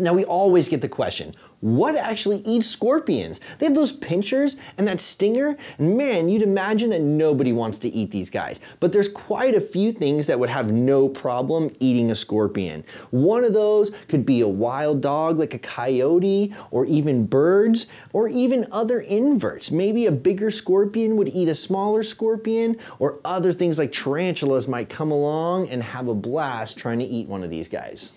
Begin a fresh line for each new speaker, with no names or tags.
Now, we always get the question what actually eats scorpions? They have those pinchers and that stinger. man, you'd imagine that nobody wants to eat these guys. But there's quite a few things that would have no problem eating a scorpion. One of those could be a wild dog like a coyote or even birds or even other inverts. Maybe a bigger scorpion would eat a smaller scorpion or other things like tarantulas might come along and have a blast trying to eat one of these guys.